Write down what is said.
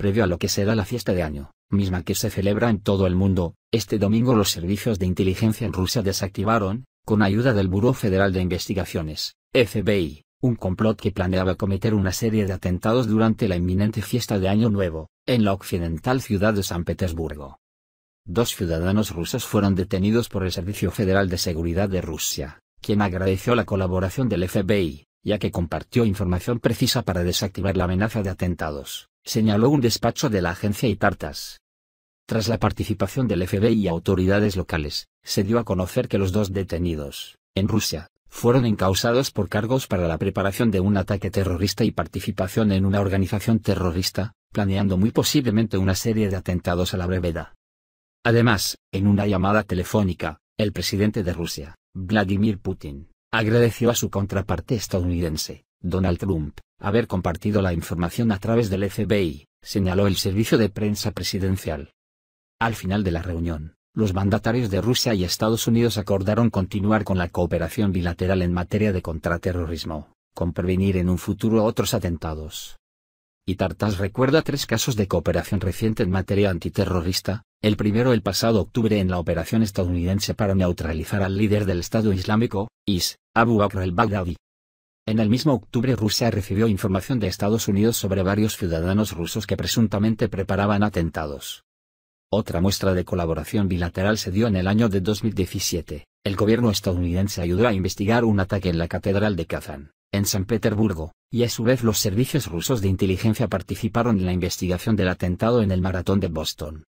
previo a lo que será la fiesta de año, misma que se celebra en todo el mundo, este domingo los servicios de inteligencia en Rusia desactivaron, con ayuda del Buró Federal de Investigaciones, FBI, un complot que planeaba cometer una serie de atentados durante la inminente fiesta de Año Nuevo, en la occidental ciudad de San Petersburgo. Dos ciudadanos rusos fueron detenidos por el Servicio Federal de Seguridad de Rusia, quien agradeció la colaboración del FBI, ya que compartió información precisa para desactivar la amenaza de atentados señaló un despacho de la agencia y Tras la participación del FBI y autoridades locales, se dio a conocer que los dos detenidos, en Rusia, fueron encausados por cargos para la preparación de un ataque terrorista y participación en una organización terrorista, planeando muy posiblemente una serie de atentados a la brevedad. Además, en una llamada telefónica, el presidente de Rusia, Vladimir Putin, agradeció a su contraparte estadounidense, Donald Trump, haber compartido la información a través del FBI, señaló el servicio de prensa presidencial. Al final de la reunión, los mandatarios de Rusia y Estados Unidos acordaron continuar con la cooperación bilateral en materia de contraterrorismo, con prevenir en un futuro otros atentados. Y Tartas recuerda tres casos de cooperación reciente en materia antiterrorista, el primero el pasado octubre en la operación estadounidense para neutralizar al líder del Estado Islámico, IS, Abu Bakr el baghdadi en el mismo octubre Rusia recibió información de Estados Unidos sobre varios ciudadanos rusos que presuntamente preparaban atentados. Otra muestra de colaboración bilateral se dio en el año de 2017. El gobierno estadounidense ayudó a investigar un ataque en la Catedral de Kazán, en San Petersburgo, y a su vez los servicios rusos de inteligencia participaron en la investigación del atentado en el maratón de Boston.